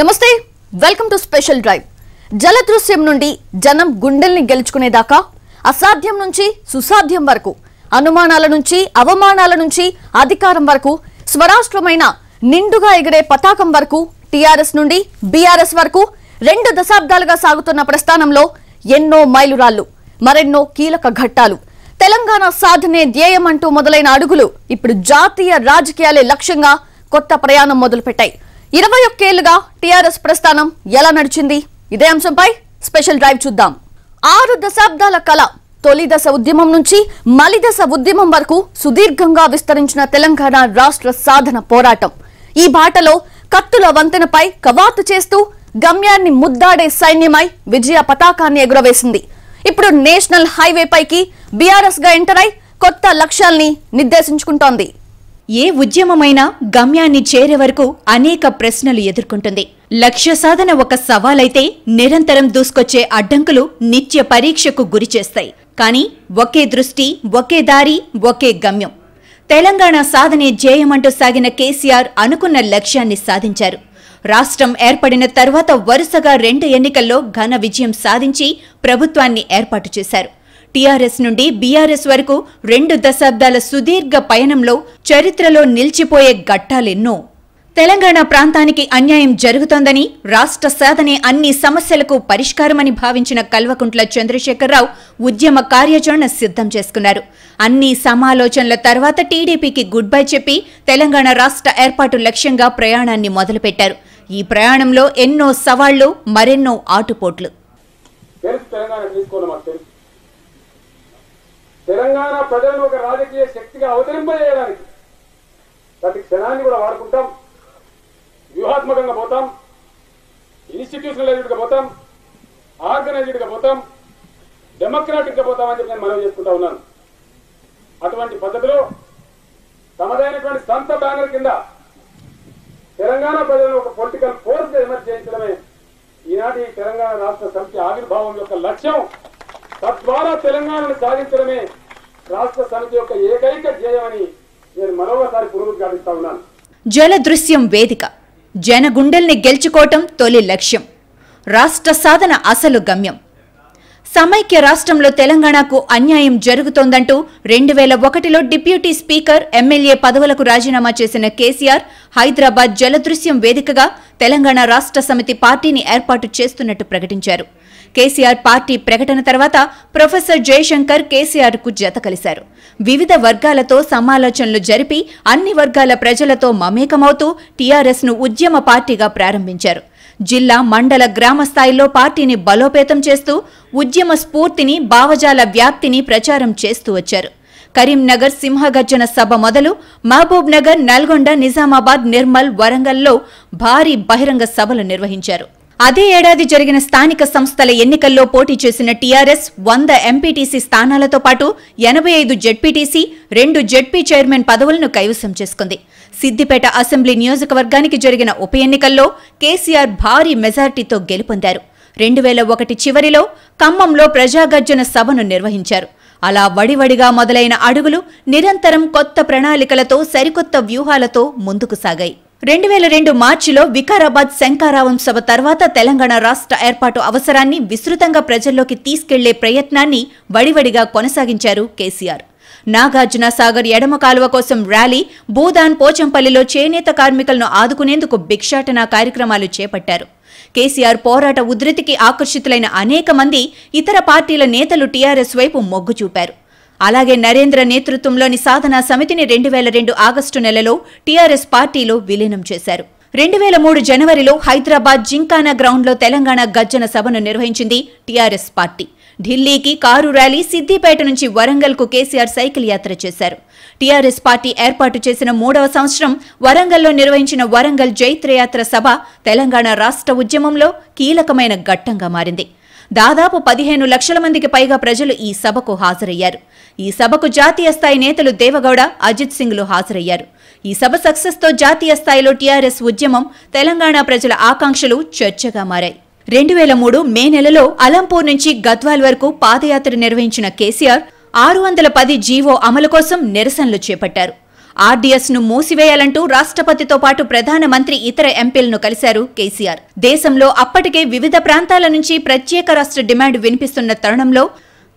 నమస్తే welcome to special drive Jaladrushyam నుండి జనం గుండెల్ని గెలుచుకునేదాకా అసాధ్యం నుంచి సుసాధ్యం వరకు అనుమానాల నుంచి అవమానాల నుంచి అధికారం వరకు స్వరాష్ట్రమైన నిండుగా ఎగిరే పతాకం వరకు టీఆర్ఎస్ నుండి బీఆర్ఎస్ వరకు రెండు దశాబ్దాలుగా సాగుతున్న ప్రస్థానంలో ఎన్నో మైలురాళ్లు మరెన్నో కీలక ఘట్టాలు తెలంగాణ సాధనే ధ్యేయం అంటూ మొదలైన అడుగులు ఇప్పుడు జాతీయ రాజకీయాలే లక్ష్యంగా కొత్త ప్రయాణం మొదలుపెట్టాయి ఇరవై ఒక్కేళ్లుగా టీఆర్ఎస్ ప్రస్థానం ఎలా నడిచింది ఇదే అంశంపై స్పెషల్ డ్రైవ్ చూద్దాం ఆరు దశాబ్దాల కళ తొలి దశ ఉద్యమం నుంచి మలిదశ ఉద్యమం వరకు సుదీర్ఘంగా విస్తరించిన తెలంగాణ రాష్ట్ర సాధన పోరాటం ఈ బాటలో కత్తుల వంతెనపై కవాతు చేస్తూ గమ్యాన్ని ముద్దాడే సైన్యమై విజయ పతాకాన్ని ఎగురవేసింది ఇప్పుడు నేషనల్ హైవే పైకి బీఆర్ఎస్ గా ఎంటర్ అయి కొత్త లక్ష్యాల్ని నిర్దేశించుకుంటోంది ఏ ఉద్యమమైనా గమ్యాన్ని చేరే వరకు అనేక ప్రశ్నలు ఎదుర్కొంటుంది లక్ష్య సాధన ఒక సవాలైతే నిరంతరం దూసుకొచ్చే అడ్డంకులు నిత్య పరీక్షకు గురిచేస్తాయి కానీ ఒకే దృష్టి ఒకే దారి ఒకే గమ్యం తెలంగాణ సాధనే జేయమంటూ సాగిన కేసీఆర్ అనుకున్న లక్ష్యాన్ని సాధించారు రాష్ట్రం ఏర్పడిన తర్వాత వరుసగా రెండు ఎన్నికల్లో ఘన విజయం సాధించి ప్రభుత్వాన్ని ఏర్పాటు చేశారు టీఆర్ఎస్ నుండి బీఆర్ఎస్ వరకు రెండు దశాబ్దాల సుదీర్ఘ పయనంలో చరిత్రలో నిలిచిపోయే ఘట్టాలెన్నో తెలంగాణ ప్రాంతానికి అన్యాయం జరుగుతోందని రాష్ట్ర సాధనే అన్ని సమస్యలకు పరిష్కారమని భావించిన కల్వకుంట్ల చంద్రశేఖరరావు ఉద్యమ కార్యాచరణ సిద్ధం చేసుకున్నారు అన్ని సమాలోచనల తర్వాత టీడీపీకి గుడ్ బై చెప్పి తెలంగాణ రాష్ట్ర ఏర్పాటు లక్ష్యంగా ప్రయాణాన్ని మొదలుపెట్టారు ఈ ప్రయాణంలో ఎన్నో సవాళ్లు మరెన్నో ఆటుపోట్లు తెలంగాణ ప్రజలను ఒక రాజకీయ శక్తిగా అవతరింపజేయడానికి ప్రతి క్షణాన్ని కూడా వాడుకుంటాం వ్యూహాత్మకంగా పోతాం ఇన్స్టిట్యూషనలైజ్డ్గా పోతాం ఆర్గనైజ్డ్గా పోతాం డెమోక్రాటిక్గా పోతామని చెప్పి నేను మనవి చేసుకుంటా ఉన్నాను అటువంటి పద్ధతిలో తమదైనటువంటి సంత బ్యానర్ కింద తెలంగాణ ప్రజలను ఒక పొలిటికల్ ఫోర్స్ ఎమర్జ్ చేయించడమే ఈనాటి తెలంగాణ రాష్ట్ర సమితి ఆవిర్భావం యొక్క లక్ష్యం తద్వారా తెలంగాణను సాధించడమే రాష్ట్ర సమితి యొక్క ఏకైక ధ్యేయమని నేను మరొకసారి పునరుద్ఘాటిస్తా ఉన్నాను జల దృశ్యం వేదిక జన గుండెల్ని గెలుచుకోవటం తొలి లక్ష్యం రాష్ట్ర సాధన అసలు గమ్యం సమైక్య రాష్ట్రంలో తెలంగాణకు అన్యాయం జరుగుతోందంటూ రెండు వేల ఒకటిలో డిప్యూటీ స్పీకర్ ఎమ్మెల్యే పదవులకు రాజీనామా చేసిన కేసీఆర్ హైదరాబాద్ జలదృశ్యం వేదికగా తెలంగాణ రాష్ట్ర సమితి పార్టీని ఏర్పాటు చేస్తున్నట్టు ప్రకటించారు కేసీఆర్ పార్టీ ప్రకటన తర్వాత ప్రొఫెసర్ జయశంకర్ కేసీఆర్ కు జత కలిశారు వివిధ వర్గాలతో సమాలోచనలు జరిపి అన్ని వర్గాల ప్రజలతో మమేకమవుతూ టీఆర్ఎస్ ను ఉద్యమ పార్టీగా ప్రారంభించారు జిల్లా మండల గ్రామ స్థాయిలో పార్టీని బలోపేతం చేస్తూ ఉద్యమ స్ఫూర్తిని భావజాల వ్యాప్తిని ప్రచారం చేస్తూ వచ్చారు కరీంనగర్ సింహగర్జన సభ మొదలు మహబూబ్ నగర్ నల్గొండ నిజామాబాద్ నిర్మల్ వరంగల్లో భారీ బహిరంగ సభలు నిర్వహించారు అదే ఏడాది జరిగిన స్థానిక సంస్థల ఎన్నికల్లో పోటీ చేసిన టీఆర్ఎస్ వంద ఎంపీటీసీ స్థానాలతో పాటు ఎనభై ఐదు జెడ్పీటీసీ రెండు జెడ్పీ చైర్మన్ పదవులను కైవసం చేసుకుంది సిద్దిపేట అసెంబ్లీ నియోజకవర్గానికి జరిగిన ఉప ఎన్నికల్లో కేసీఆర్ భారీ మెజార్టీతో గెలుపొందారు రెండు వేల ఒకటి చివరిలో ఖమ్మంలో ప్రజాగర్జన సభను నిర్వహించారు అలా వడివడిగా మొదలైన అడుగులు నిరంతరం కొత్త ప్రణాళికలతో సరికొత్త వ్యూహాలతో ముందుకు సాగాయి రెండు వేల రెండు మార్చిలో వికారాబాద్ శంకారావం సభ తర్వాత తెలంగాణ రాష్ట్ర ఏర్పాటు అవసరాన్ని విస్తృతంగా ప్రజల్లోకి తీసుకెళ్లే ప్రయత్నాన్ని వడివడిగా కొనసాగించారు కేసీఆర్ నాగార్జున సాగర్ ఎడమ కాలువ కోసం ర్యాలీ భూదాన్ పోచంపల్లిలో చేనేత కార్మికులను ఆదుకునేందుకు భిక్షాటన కార్యక్రమాలు చేపట్టారు కేసీఆర్ పోరాట ఉధృతికి ఆకర్షితులైన అనేక మంది ఇతర పార్టీల నేతలు టీఆర్ఎస్ వైపు మొగ్గు చూపారు అలాగే నరేంద్ర నేతృత్వంలోని సాధనా సమితిని రెండు వేల రెండు ఆగస్టు నెలలో టీఆర్ఎస్ పార్టీలో విలీనం చేశారు రెండు వేల మూడు జనవరిలో హైదరాబాద్ జింకానా గ్రౌండ్లో తెలంగాణ గర్జన సభను నిర్వహించింది టీఆర్ఎస్ పార్టీ ఢిల్లీకి కారు ర్యాలీ సిద్దిపేట నుంచి వరంగల్కు కేసీఆర్ సైకిల్ యాత్ర చేశారు టీఆర్ఎస్ పార్టీ ఏర్పాటు చేసిన మూడవ సంవత్సరం వరంగల్లో నిర్వహించిన వరంగల్ జైత్రయాత్ర సభ తెలంగాణ రాష్ట్ర ఉద్యమంలో కీలకమైన ఘట్టంగా మారింది దాదాపు పదిహేను లక్షల మందికి పైగా ప్రజలు ఈ సభకు హాజరయ్యారు ఈ సభకు జాతీయ స్థాయి నేతలు దేవగౌడ అజిత్ సింగ్ లు హాజరయ్యారు ఈ సభ సక్సెస్తో జాతీయ స్థాయిలో టీఆర్ఎస్ ఉద్యమం తెలంగాణ ప్రజల ఆకాంక్షలు చర్చగా మారాయి రెండు వేల మూడు మే నెలలో అలంపూర్ నుంచి గద్వాల్ వరకు పాదయాత్ర నిర్వహించిన కేసీఆర్ ఆరు వందల పది జీవో అమలు కోసం నిరసనలు చేపట్టారు ఆర్డీఎస్ను మూసివేయాలంటూ రాష్ట్రపతితో పాటు ప్రధానమంత్రి ఇతర ఎంపీలను కలిశారు కేసీఆర్ దేశంలో అప్పటికే వివిధ ప్రాంతాల నుంచి ప్రత్యేక రాష్ట్ర డిమాండ్ వినిపిస్తున్న తరుణంలో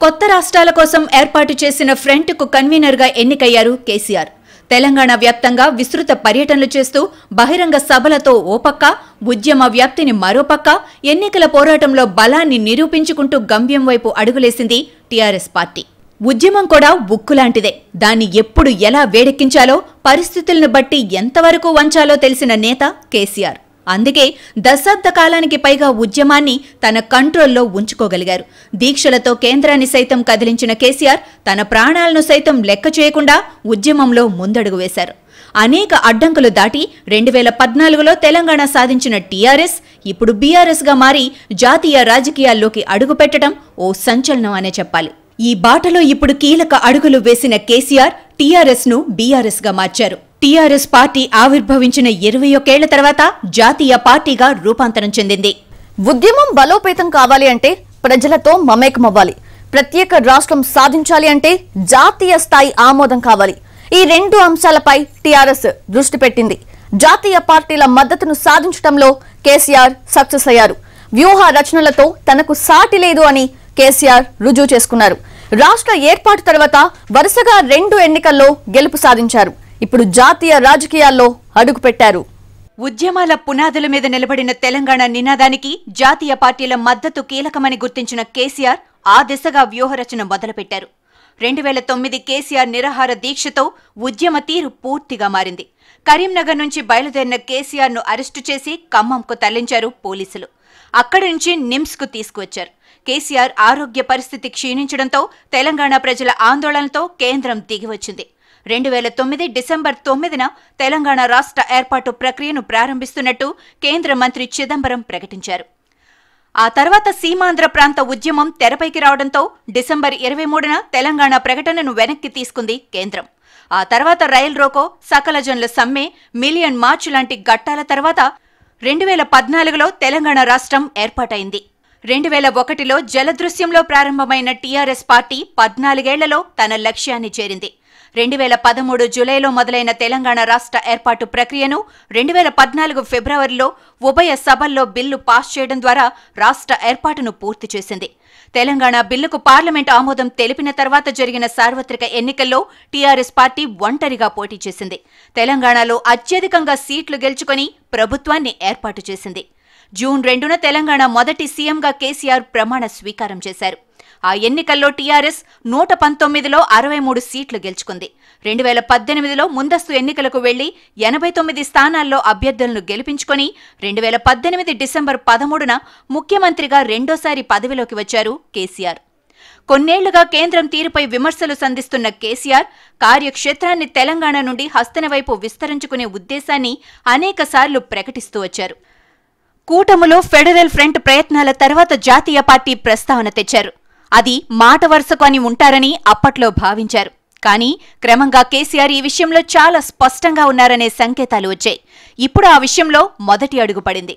కొత్త రాష్ట్రాల కోసం ఏర్పాటు చేసిన ఫ్రంట్కు కన్వీనర్గా ఎన్నికయ్యారు కేసీఆర్ తెలంగాణ వ్యాప్తంగా విస్తృత పర్యటనలు చేస్తూ బహిరంగ సభలతో ఓ పక్క ఉద్యమ వ్యాప్తిని మరోపక్క ఎన్నికల పోరాటంలో బలాన్ని నిరూపించుకుంటూ గమ్యం వైపు అడుగులేసింది టీఆర్ఎస్ పార్టీ ఉద్యమం కూడా ఉక్కులాంటిదే దాన్ని ఎప్పుడు ఎలా వేడెక్కించాలో పరిస్థితులను బట్టి ఎంతవరకు వంచాలో తెలిసిన నేత కేసీఆర్ అందుకే దశాబ్ద కాలానికి పైగా ఉద్యమాన్ని తన కంట్రోల్లో ఉంచుకోగలిగారు దీక్షలతో కేంద్రాన్ని సైతం కదిలించిన కేసీఆర్ తన ప్రాణాలను సైతం లెక్క చేయకుండా ఉద్యమంలో ముందడుగు వేశారు అనేక అడ్డంకులు దాటి రెండు వేల పద్నాలుగులో తెలంగాణ సాధించిన టీఆర్ఎస్ ఇప్పుడు బీఆర్ఎస్గా మారి జాతీయ రాజకీయాల్లోకి అడుగుపెట్టడం ఓ సంచలనం అనే చెప్పాలి ఈ బాటలో ఇప్పుడు కీలక అడుగులు వేసిన కేసీఆర్ టీఆర్ఎస్ ను బీఆర్ఎస్ గా మార్చారు టీఆర్ఎస్ పార్టీ ఆవిర్భవించిన ఇరవై ఒకేళ్ల తర్వాత జాతీయ పార్టీగా రూపాంతరం చెందింది ఉద్యమం బలోపేతం కావాలి అంటే ప్రజలతో మమేకమవ్వాలి ప్రత్యేక రాష్ట్రం సాధించాలి అంటే జాతీయ స్థాయి ఆమోదం కావాలి ఈ రెండు అంశాలపై టీఆర్ఎస్ దృష్టి పెట్టింది జాతీయ పార్టీల మద్దతును సాధించడంలో కేసీఆర్ సక్సెస్ అయ్యారు వ్యూహ రచనలతో తనకు సాటి లేదు అని కేసీఆర్ రుజువు చేసుకున్నారు రాష్ట్ర ఏర్పాటు తర్వాత వరుసగా రెండు ఎన్నికల్లో గెలుపు సాధించారు ఇప్పుడు జాతీయ రాజకీయాల్లో అడుగుపెట్టారు ఉద్యమాల పునాదుల మీద నిలబడిన తెలంగాణ నినాదానికి జాతీయ పార్టీల మద్దతు కీలకమని గుర్తించిన కేసీఆర్ ఆ దిశగా వ్యూహరచన మొదలుపెట్టారు రెండు వేల తొమ్మిది కేసీఆర్ నిరాహార దీక్షతో ఉద్యమ తీరు పూర్తిగా మారింది కరీంనగర్ నుంచి బయలుదేరిన కేసీఆర్ను అరెస్టు చేసి ఖమ్మంకు తరలించారు పోలీసులు అక్కడి నుంచి నిమ్స్కు తీసుకువచ్చారు కేసీఆర్ ఆరోగ్య పరిస్థితి క్షీణించడంతో తెలంగాణ ప్రజల ఆందోళనతో కేంద్రం దిగివచ్చింది రెండు వేల తొమ్మిది డిసెంబర్ తొమ్మిదిన తెలంగాణ రాష్ట్ర ఏర్పాటు ప్రక్రియను ప్రారంభిస్తున్నట్టు కేంద్ర మంత్రి చిదంబరం ప్రకటించారు ఆ తర్వాత సీమాంధ్ర ప్రాంత ఉద్యమం తెరపైకి రావడంతో డిసెంబర్ ఇరవై మూడున తెలంగాణ ప్రకటనను వెనక్కి తీసుకుంది కేంద్రం ఆ తర్వాత రైల్ రోకో సకల జన్ల సమ్మె మిలియన్ మార్చ్ లాంటి ఘట్టాల తర్వాత రెండు వేల పద్నాలుగులో తెలంగాణ రాష్ట్రం ఏర్పాటైంది రెండు వేల ఒకటిలో జలదృశ్యంలో ప్రారంభమైన టీఆర్ఎస్ పార్టీ పద్నాలుగేళ్లలో తన లక్ష్యాన్ని చేరింది రెండు వేల పదమూడు జులైలో మొదలైన తెలంగాణ రాష్ట్ర ఏర్పాటు ప్రక్రియను రెండు వేల పద్నాలుగు ఫిబ్రవరిలో ఉభయ సభల్లో బిల్లు పాస్ చేయడం ద్వారా రాష్ట్ర ఏర్పాటును పూర్తి చేసింది తెలంగాణ బిల్లుకు పార్లమెంట్ ఆమోదం తెలిపిన తర్వాత జరిగిన సార్వత్రిక ఎన్నికల్లో టీఆర్ఎస్ పార్టీ ఒంటరిగా పోటీ చేసింది తెలంగాణలో అత్యధికంగా సీట్లు గెలుచుకొని ప్రభుత్వాన్ని ఏర్పాటు చేసింది జూన్ రెండున తెలంగాణ మొదటి సీఎంగా కేసీఆర్ ప్రమాణ స్వీకారం చేశారు ఆ ఎన్నికల్లో టీఆర్ఎస్ నూట పంతొమ్మిదిలో అరవై మూడు సీట్లు గెలుచుకుంది రెండు వేల పద్దెనిమిదిలో ముందస్తు ఎన్నికలకు వెళ్లి ఎనభై తొమ్మిది స్థానాల్లో అభ్యర్థులను గెలిపించుకుని రెండు వేల పద్దెనిమిది డిసెంబర్ పదమూడున ముఖ్యమంత్రిగా రెండోసారి పదవిలోకి వచ్చారు కేసీఆర్ కొన్నేళ్లుగా కేంద్రం తీరుపై విమర్శలు సంధిస్తున్న కేసీఆర్ కార్యక్షేత్రాన్ని తెలంగాణ నుండి హస్తన వైపు విస్తరించుకునే ఉద్దేశాన్ని అనేకసార్లు ప్రకటిస్తూ వచ్చారు కూటములో ఫెడరల్ ఫ్రంట్ ప్రయత్నాల తర్వాత జాతీయ పార్టీ ప్రస్తావన తెచ్చారు అది మాట వరుసకు అని ఉంటారని అప్పట్లో భావించారు కానీ క్రమంగా కేసీఆర్ ఈ విషయంలో చాలా స్పష్టంగా ఉన్నారనే సంకేతాలు వచ్చాయి ఇప్పుడు ఆ విషయంలో మొదటి అడుగు పడింది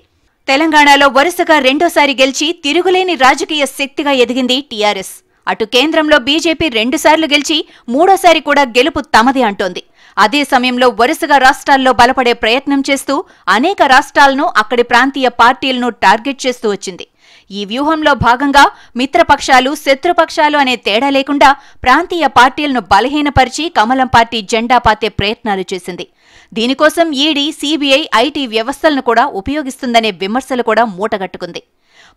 తెలంగాణలో వరుసగా రెండోసారి గెలిచి తిరుగులేని రాజకీయ శక్తిగా ఎదిగింది టీఆర్ఎస్ అటు కేంద్రంలో బీజేపీ రెండుసార్లు గెలిచి మూడోసారి కూడా గెలుపు తమది అంటోంది అదే సమయంలో వరుసగా రాష్ట్రాల్లో బలపడే ప్రయత్నం చేస్తూ అనేక రాష్ట్రాలను అక్కడి ప్రాంతీయ పార్టీలను టార్గెట్ చేస్తూ వచ్చింది ఈ వ్యూహంలో భాగంగా మిత్రపక్షాలు శత్రుపక్షాలు అనే తేడా లేకుండా ప్రాంతీయ పార్టీలను బలహీనపరిచి కమలం పార్టీ జెండా పాతే ప్రయత్నాలు చేసింది దీనికోసం ఈడీ సీబీఐ ఐటీ వ్యవస్థలను కూడా ఉపయోగిస్తుందనే విమర్శలు కూడా మూటగట్టుకుంది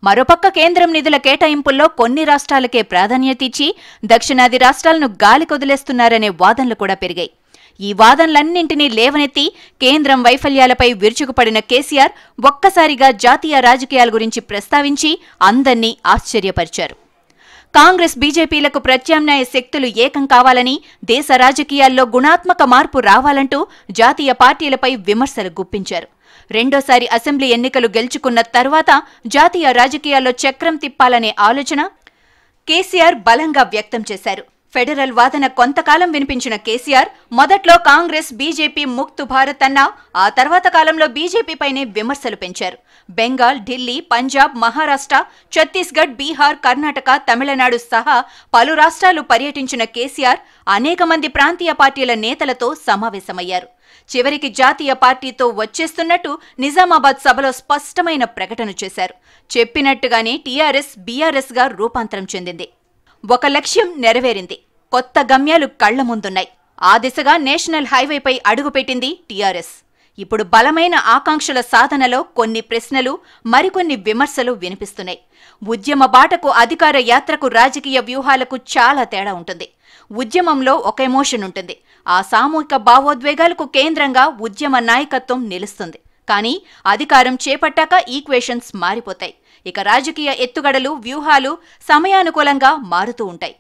మరోపక్క కేంద్రం నిధుల కేటాయింపుల్లో కొన్ని రాష్ట్రాలకే ప్రాధాన్యత ఇచ్చి దక్షిణాది రాష్ట్రాలను గాలి కొదిలేస్తున్నారనే వాదనలు కూడా పెరిగాయి ఈ వాదనలన్నింటినీ లేవనెత్తి కేంద్రం వైఫల్యాలపై విరుచుకుపడిన కేసీఆర్ ఒక్కసారిగా జాతీయ రాజకీయాల గురించి ప్రస్తావించి అందర్నీ ఆశ్చర్యపరిచారు కాంగ్రెస్ బీజేపీలకు ప్రత్యామ్నాయ శక్తులు ఏకం కావాలని దేశ రాజకీయాల్లో గుణాత్మక మార్పు రావాలంటూ జాతీయ పార్టీలపై విమర్శలు గుప్పించారు రెండోసారి అసెంబ్లీ ఎన్నికలు గెలుచుకున్న తర్వాత జాతీయ రాజకీయాల్లో చక్రం తిప్పాలనే ఆలోచన కేసీఆర్ బలంగా వ్యక్తం చేశారు ఫెడరల్ వాదన కొంతకాలం వినిపించిన కేసీఆర్ మొదట్లో కాంగ్రెస్ బీజేపీ ముక్తు భారత్ అన్న ఆ తర్వాత కాలంలో బీజేపీపైనే విమర్శలు పెంచారు బెంగాల్ ఢిల్లీ పంజాబ్ మహారాష్ట్ర ఛత్తీస్గఢ్ బీహార్ కర్ణాటక తమిళనాడు సహా పలు రాష్ట్రాలు పర్యటించిన కేసీఆర్ అనేక మంది ప్రాంతీయ పార్టీల నేతలతో సమావేశమయ్యారు చివరికి జాతీయ పార్టీతో వచ్చేస్తున్నట్టు నిజామాబాద్ సభలో స్పష్టమైన ప్రకటన చేశారు చెప్పినట్టుగానే టీఆర్ఎస్ బీఆర్ఎస్గా రూపాంతరం చెందింది ఒక లక్ష్యం నెరవేరింది కొత్త గమ్యాలు కళ్ల ముందున్నాయి ఆ దిశగా నేషనల్ హైవేపై అడుగుపెట్టింది టీఆర్ఎస్ ఇప్పుడు బలమైన ఆకాంక్షల సాధనలో కొన్ని ప్రశ్నలు మరికొన్ని విమర్శలు వినిపిస్తున్నాయి ఉద్యమ బాటకు అధికార యాత్రకు రాజకీయ వ్యూహాలకు చాలా తేడా ఉంటుంది ఉద్యమంలో ఒక ఎమోషన్ ఉంటుంది ఆ సామూహిక భావోద్వేగాలకు కేంద్రంగా ఉద్యమ నాయకత్వం నిలుస్తుంది కానీ అధికారం చేపట్టాక ఈక్వేషన్స్ మారిపోతాయి ఇక రాజకీయ ఎత్తుగడలు వ్యూహాలు సమయానుకూలంగా మారుతూ ఉంటాయి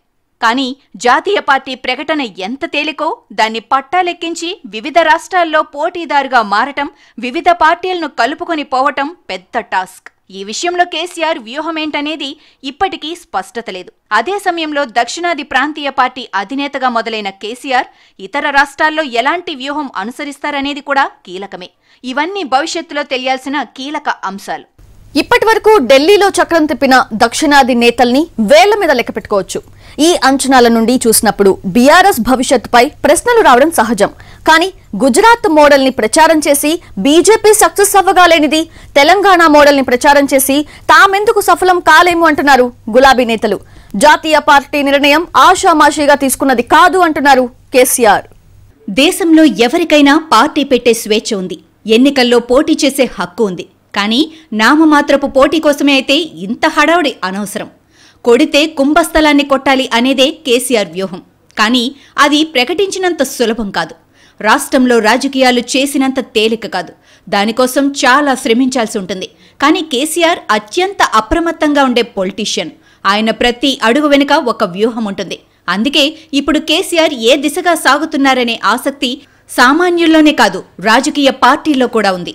కానీ జాతీయ పార్టీ ప్రకటన ఎంత తేలికో దాన్ని పట్టాలెక్కించి వివిధ రాష్ట్రాల్లో పోటీదారుగా మారటం వివిధ పార్టీలను కలుపుకొని పోవటం పెద్ద టాస్క్ ఈ విషయంలో కేసీఆర్ వ్యూహమేంటనేది ఇప్పటికీ స్పష్టత లేదు అదే సమయంలో దక్షిణాది ప్రాంతీయ పార్టీ అధినేతగా మొదలైన కేసీఆర్ ఇతర రాష్ట్రాల్లో ఎలాంటి వ్యూహం అనుసరిస్తారనేది కూడా కీలకమే ఇవన్నీ భవిష్యత్తులో తెలియాల్సిన కీలక అంశాలు ఇప్పటి వరకు ఢిల్లీలో చక్రం తిప్పిన దక్షిణాది నేతల్ని వేల మీద లెక్క పెట్టుకోవచ్చు ఈ అంచనాల నుండి చూసినప్పుడు బీఆర్ఎస్ భవిష్యత్తుపై ప్రశ్నలు రావడం సహజం కానీ గుజరాత్ మోడల్ ని ప్రచారం చేసి బీజేపీ సక్సెస్ అవ్వగాలేనిది తెలంగాణ మోడల్ ని ప్రచారం చేసి తామెందుకు సఫలం కాలేము అంటున్నారు గులాబీ నేతలు జాతీయ పార్టీ నిర్ణయం ఆషామాషీగా తీసుకున్నది కాదు అంటున్నారు కేసీఆర్ దేశంలో ఎవరికైనా పార్టీ పెట్టే స్వేచ్ఛ ఉంది ఎన్నికల్లో పోటీ చేసే హక్కు ఉంది కానీ నామమాత్రపు పోటీ కోసమే అయితే ఇంత హడావుడి అనవసరం కొడితే కుంభస్థలాన్ని కొట్టాలి అనేదే కేసీఆర్ వ్యూహం కానీ అది ప్రకటించినంత సులభం కాదు రాష్ట్రంలో రాజకీయాలు చేసినంత తేలిక కాదు దానికోసం చాలా శ్రమించాల్సి ఉంటుంది కానీ కేసీఆర్ అత్యంత అప్రమత్తంగా ఉండే పొలిటీషియన్ ఆయన ప్రతి అడుగు వెనుక ఒక వ్యూహం ఉంటుంది అందుకే ఇప్పుడు కేసీఆర్ ఏ దిశగా సాగుతున్నారనే ఆసక్తి సామాన్యుల్లోనే కాదు రాజకీయ పార్టీల్లో కూడా ఉంది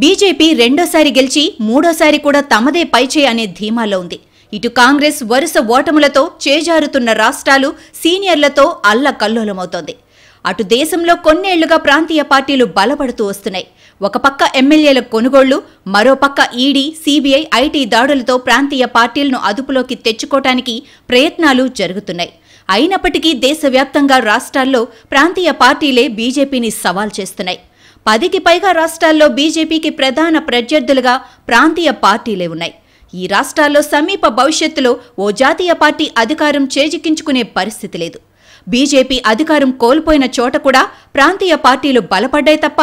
బీజేపీ రెండోసారి గెలిచి మూడోసారి కూడా తమదే పైచే అనే ధీమాలో ఉంది ఇటు కాంగ్రెస్ వరుస ఓటములతో చేజారుతున్న రాష్ట్రాలు సీనియర్లతో అల్ల కల్లోలమవుతోంది అటు దేశంలో కొన్నేళ్లుగా ప్రాంతీయ పార్టీలు బలపడుతూ వస్తున్నాయి ఒక పక్క ఎమ్మెల్యేల కొనుగోళ్లు మరోపక్క ఈడీ సీబీఐ ఐటీ దాడులతో ప్రాంతీయ పార్టీలను అదుపులోకి తెచ్చుకోవటానికి ప్రయత్నాలు జరుగుతున్నాయి అయినప్పటికీ దేశవ్యాప్తంగా రాష్ట్రాల్లో ప్రాంతీయ పార్టీలే బీజేపీని సవాల్ చేస్తున్నాయి పదికి పైగా రాష్ట్రాల్లో బీజేపీకి ప్రధాన ప్రత్యర్థులుగా ప్రాంతీయ పార్టీలే ఉన్నాయి ఈ రాష్ట్రాల్లో సమీప భవిష్యత్తులో ఓ జాతీయ పార్టీ అధికారం చేజిక్కించుకునే పరిస్థితి లేదు బీజేపీ అధికారం కోల్పోయిన చోట కూడా ప్రాంతీయ పార్టీలు బలపడ్డాయి తప్ప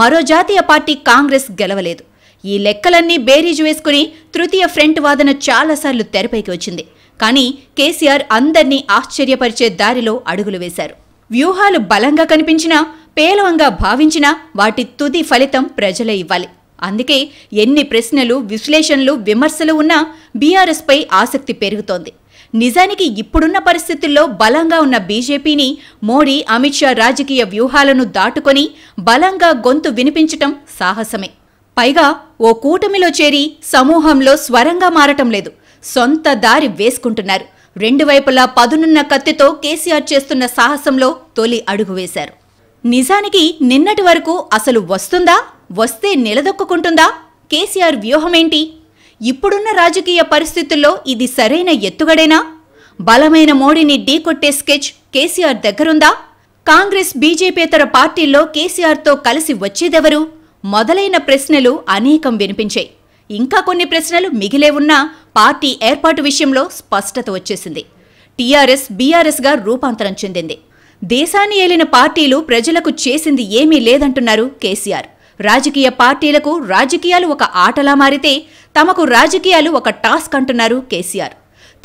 మరో జాతీయ పార్టీ కాంగ్రెస్ గెలవలేదు ఈ లెక్కలన్నీ బేరీజు వేసుకుని తృతీయ ఫ్రంట్ వాదన చాలాసార్లు తెరపైకి వచ్చింది కానీ కేసీఆర్ అందర్నీ ఆశ్చర్యపరిచే దారిలో అడుగులు వేశారు వ్యూహాలు బలంగా కనిపించినా పేలవంగా భావించినా వాటి తుది ఫలితం ప్రజలే ఇవ్వాలి అందుకే ఎన్ని ప్రశ్నలు విశ్లేషణలు విమర్శలు ఉన్నా బీఆర్ఎస్పై ఆసక్తి పెరుగుతోంది నిజానికి ఇప్పుడున్న పరిస్థితుల్లో బలంగా ఉన్న బీజేపీని మోడీ అమిత్ షా రాజకీయ వ్యూహాలను దాటుకొని బలంగా గొంతు వినిపించటం సాహసమే పైగా ఓ కూటమిలో చేరి సమూహంలో స్వరంగా మారటం లేదు సొంత దారి వేసుకుంటున్నారు రెండు వైపులా పదునున్న కత్తితో కేసీఆర్ చేస్తున్న సాహసంలో తొలి అడుగు వేశారు నిజానికి నిన్నటి వరకు అసలు వస్తుందా వస్తే నిలదొక్కుంటుందా కేసీఆర్ వ్యూహమేంటి ఇప్పుడున్న రాజకీయ పరిస్థితుల్లో ఇది సరైన ఎత్తుగడేనా బలమైన మోడీని ఢీకొట్టే స్కెచ్ కేసీఆర్ దగ్గరుందా కాంగ్రెస్ బీజేపీతర పార్టీల్లో కేసీఆర్తో కలిసి వచ్చేదెవరు మొదలైన ప్రశ్నలు అనేకం వినిపించాయి ఇంకా కొన్ని ప్రశ్నలు మిగిలే ఉన్నా పార్టీ ఏర్పాటు విషయంలో స్పష్టత వచ్చేసింది టీఆర్ఎస్ బీఆర్ఎస్గా రూపాంతరం చెందింది దేశాన్ని ఏలిన పార్టీలు ప్రజలకు చేసింది ఏమీ లేదంటున్నారు కేసీఆర్ రాజకీయ పార్టీలకు రాజకీయాలు ఒక ఆటలా మారితే తమకు రాజకీయాలు ఒక టాస్క్ అంటున్నారు కేసీఆర్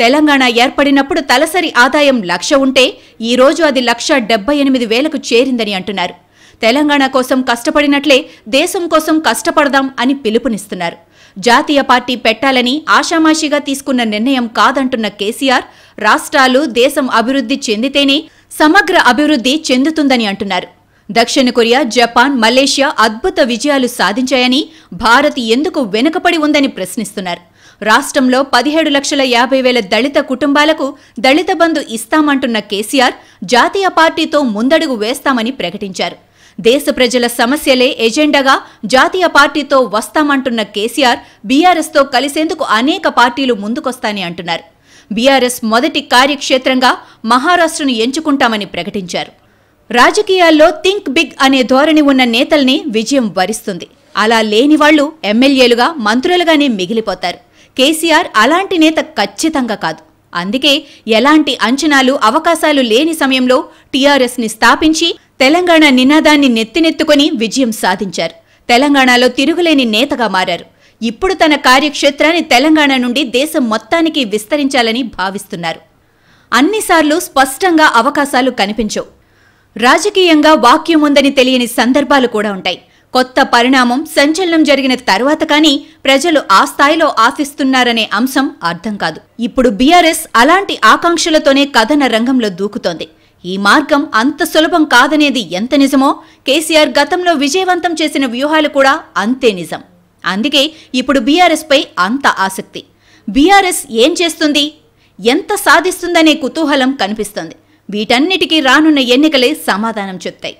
తెలంగాణ ఏర్పడినప్పుడు తలసరి ఆదాయం లక్ష ఉంటే ఈరోజు అది లక్ష డెబ్బై ఎనిమిది వేలకు చేరిందని అంటున్నారు తెలంగాణ కోసం కష్టపడినట్లే దేశం కోసం కష్టపడదాం అని పిలుపునిస్తున్నారు జాతీయ పార్టీ పెట్టాలని ఆషామాషిగా తీసుకున్న నిర్ణయం కాదంటున్న కేసీఆర్ రాష్ట్రాలు దేశం అభివృద్ధి చెందితేనే సమగ్ర అభివృద్ధి చెందుతుందని అంటున్నారు దక్షిణ కొరియా జపాన్ మలేషియా అద్భుత విజయాలు సాధించాయని భారత్ ఎందుకు వెనుకపడి ఉందని ప్రశ్నిస్తున్నారు రాష్ట్రంలో పదిహేడు లక్షల యాభై వేల దళిత కుటుంబాలకు దళిత బంధు ఇస్తామంటున్న కేసీఆర్ జాతీయ పార్టీతో ముందడుగు వేస్తామని ప్రకటించారు దేశ ప్రజల సమస్యలే ఎజెండాగా జాతీయ పార్టీతో వస్తామంటున్న కేసీఆర్ బీఆర్ఎస్తో కలిసేందుకు అనేక పార్టీలు ముందుకొస్తాని అంటున్నారు బీఆర్ఎస్ మొదటి కార్యక్షేత్రంగా మహారాష్ట్రను ఎంచుకుంటామని ప్రకటించారు రాజకీయాల్లో థింక్ బిగ్ అనే ధోరణి ఉన్న నేతల్ని విజయం వరిస్తుంది అలా లేని వాళ్లు ఎమ్మెల్యేలుగా మంత్రులుగానే మిగిలిపోతారు కేసీఆర్ అలాంటి నేత ఖచ్చితంగా కాదు అందుకే ఎలాంటి అంచనాలు అవకాశాలు లేని సమయంలో టీఆర్ఎస్ని స్థాపించి తెలంగాణ నినాదాన్ని నెత్తినెత్తుకుని విజయం సాధించారు తెలంగాణలో తిరుగులేని నేతగా మారారు ఇప్పుడు తన కార్యక్షేత్రాన్ని తెలంగాణ నుండి దేశం మొత్తానికి విస్తరించాలని భావిస్తున్నారు అన్నిసార్లు స్పష్టంగా అవకాశాలు కనిపించవు రాజకీయంగా వాక్యముందని తెలియని సందర్భాలు కూడా ఉంటాయి కొత్త పరిణామం సంచలనం జరిగిన తర్వాత కానీ ప్రజలు ఆ స్థాయిలో ఆశిస్తున్నారనే అంశం అర్థం కాదు ఇప్పుడు బీఆర్ఎస్ అలాంటి ఆకాంక్షలతోనే కథన రంగంలో దూకుతోంది ఈ మార్గం అంత సులభం కాదనేది ఎంత నిజమో కేసీఆర్ గతంలో విజయవంతం చేసిన వ్యూహాలు కూడా అంతే నిజం అందుకే ఇప్పుడు బీఆర్ఎస్పై అంత ఆసక్తి బీఆర్ఎస్ ఏం చేస్తుంది ఎంత సాధిస్తుందనే కుతూహలం కనిపిస్తోంది వీటన్నిటికీ రానున్న ఎన్నికలే సమాధానం చెప్తాయి